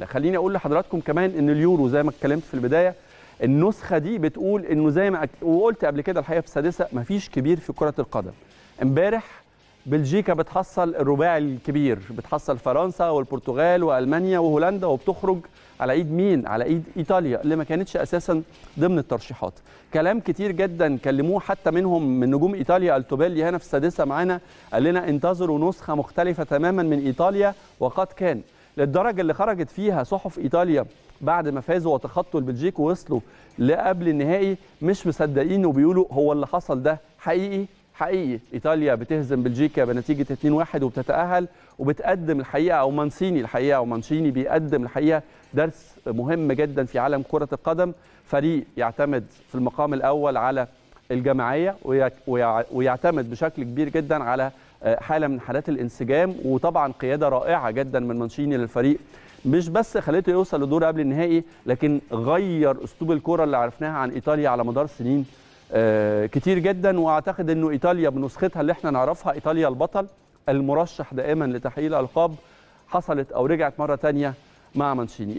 لا خليني اقول لحضراتكم كمان ان اليورو زي ما اتكلمت في البدايه النسخه دي بتقول انه زي ما وقلت قبل كده الحقيقه في السادسه مفيش كبير في كره القدم امبارح بلجيكا بتحصل الرباعي الكبير بتحصل فرنسا والبرتغال والمانيا وهولندا وبتخرج على ايد مين على ايد ايطاليا اللي ما كانتش اساسا ضمن الترشيحات كلام كتير جدا كلموه حتى منهم من نجوم ايطاليا التوبيلي هنا في السادسه معانا قال لنا انتظروا نسخه مختلفه تماما من ايطاليا وقد كان للدرجه اللي خرجت فيها صحف ايطاليا بعد ما فازوا وتخطوا البلجيك ووصلوا لقبل النهائي مش مصدقين وبيقولوا هو اللي حصل ده حقيقي حقيقي ايطاليا بتهزم بلجيكا بنتيجه 2-1 وبتتاهل وبتقدم الحقيقه او مانسيني الحقيقه او مانشيني بيقدم الحقيقه درس مهم جدا في عالم كره القدم فريق يعتمد في المقام الاول على الجماعيه ويعتمد بشكل كبير جدا على آه، حاله من حالات الانسجام وطبعا قياده رائعه جدا من مانشيني للفريق مش بس خليته يوصل لدور قبل النهائي لكن غير اسلوب الكره اللي عرفناها عن ايطاليا على مدار سنين آه، كتير جدا واعتقد انه ايطاليا بنسختها اللي احنا نعرفها ايطاليا البطل المرشح دائما لتحقيق الالقاب حصلت او رجعت مره ثانيه مع مانشيني